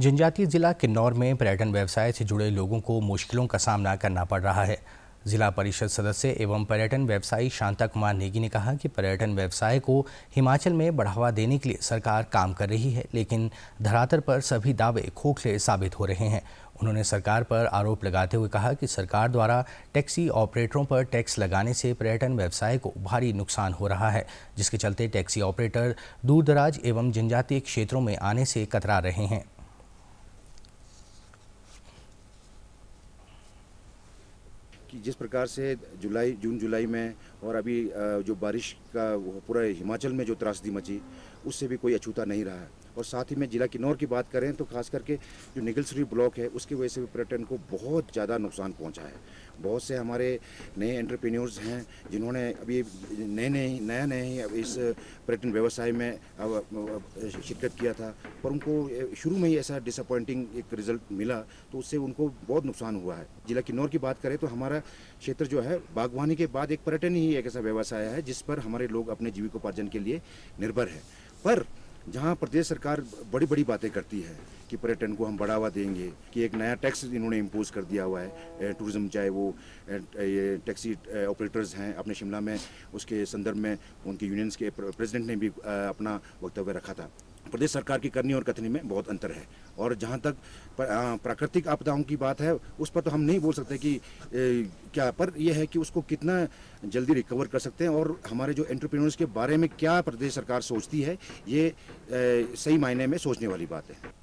जनजातीय जिला किन्नौर में पर्यटन व्यवसाय से जुड़े लोगों को मुश्किलों का सामना करना पड़ रहा है जिला परिषद सदस्य एवं पर्यटन व्यवसायी शांता कुमार नेगी ने कहा कि पर्यटन व्यवसाय को हिमाचल में बढ़ावा देने के लिए सरकार काम कर रही है लेकिन धरातल पर सभी दावे खोखले साबित हो रहे हैं उन्होंने सरकार पर आरोप लगाते हुए कहा कि सरकार द्वारा टैक्सी ऑपरेटरों पर टैक्स लगाने से पर्यटन व्यवसाय को भारी नुकसान हो रहा है जिसके चलते टैक्सी ऑपरेटर दूरदराज एवं जनजातीय क्षेत्रों में आने से कतरा रहे हैं कि जिस प्रकार से जुलाई जून जुलाई में और अभी जो बारिश का पूरा हिमाचल में जो त्रासदी मची उससे भी कोई अछूता नहीं रहा है और साथ ही में जिला किन्नौर की बात करें तो खास करके जो निगलसरी ब्लॉक है उसकी वजह से भी पर्यटन को बहुत ज़्यादा नुकसान पहुँचा है बहुत से हमारे नए एंटरप्रेन्योर्स हैं जिन्होंने अभी नए नए नया नया ही अब इस पर्यटन व्यवसाय में शिरकत किया था पर उनको शुरू में ही ऐसा डिसअपॉइंटिंग एक रिजल्ट मिला तो उससे उनको बहुत नुकसान हुआ है जिला किन्नौर की बात करें तो हमारा क्षेत्र जो है बागवानी के बाद एक पर्यटन ही एक ऐसा व्यवसाय है जिस पर हमारे लोग अपने जीविकोपार्जन के लिए निर्भर है पर जहाँ प्रदेश सरकार बड़ी बड़ी बातें करती है कि पर्यटन को हम बढ़ावा देंगे कि एक नया टैक्स इन्होंने इम्पोज कर दिया हुआ है टूरिज्म चाहे वो ये टैक्सी ऑपरेटर्स हैं अपने शिमला में उसके संदर्भ में उनके यूनियंस के प्रेसिडेंट ने भी अपना वक्तव्य रखा था प्रदेश सरकार की करनी और कथनी में बहुत अंतर है और जहाँ तक प्राकृतिक आपदाओं की बात है उस पर तो हम नहीं बोल सकते कि ए, क्या पर यह है कि उसको कितना जल्दी रिकवर कर सकते हैं और हमारे जो एंटरप्रेन्योर्स के बारे में क्या प्रदेश सरकार सोचती है ये ए, सही मायने में सोचने वाली बात है